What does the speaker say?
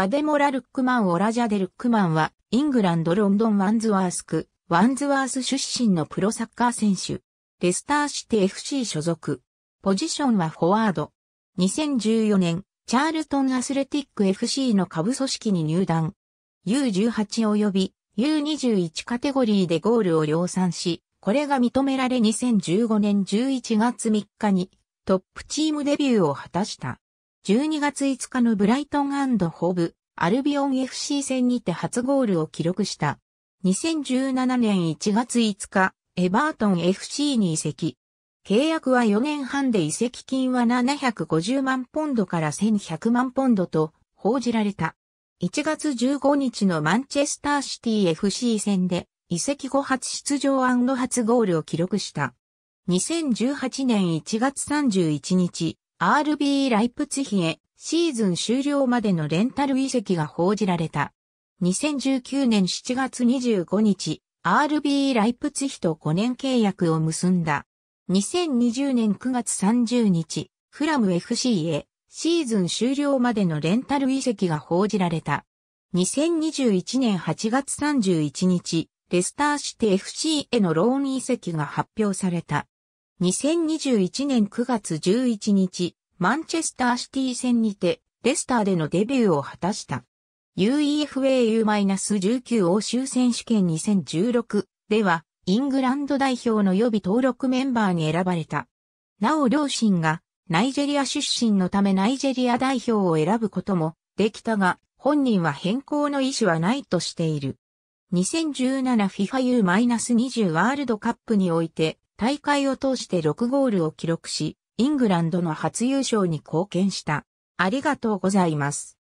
アデモラ・ルックマン・オラジャデ・ルックマンは、イングランド・ロンドン・ワンズワース区、ワンズワース出身のプロサッカー選手。レスターシティ FC 所属。ポジションはフォワード。2014年、チャールトンアスレティック FC の下部組織に入団。U18 及び U21 カテゴリーでゴールを量産し、これが認められ2015年11月3日にトップチームデビューを果たした。12月5日のブライトンホブアルビオン FC 戦にて初ゴールを記録した。2017年1月5日、エバートン FC に移籍。契約は4年半で移籍金は750万ポンドから1100万ポンドと報じられた。1月15日のマンチェスターシティ FC 戦で移籍後初出場初ゴールを記録した。2018年1月31日、RB ライプツヒへシーズン終了までのレンタル移籍が報じられた。2019年7月25日、RB ライプツヒと5年契約を結んだ。2020年9月30日、フラム FC へシーズン終了までのレンタル移籍が報じられた。2021年8月31日、レスターシテ FC へのローン移籍が発表された。2021年9月11日、マンチェスターシティ戦にて、レスターでのデビューを果たした。UEFAU-19 欧州選手権2016では、イングランド代表の予備登録メンバーに選ばれた。なお両親が、ナイジェリア出身のためナイジェリア代表を選ぶこともできたが、本人は変更の意思はないとしている。2017FIFA U-20 ワールドカップにおいて、大会を通して6ゴールを記録し、イングランドの初優勝に貢献した。ありがとうございます。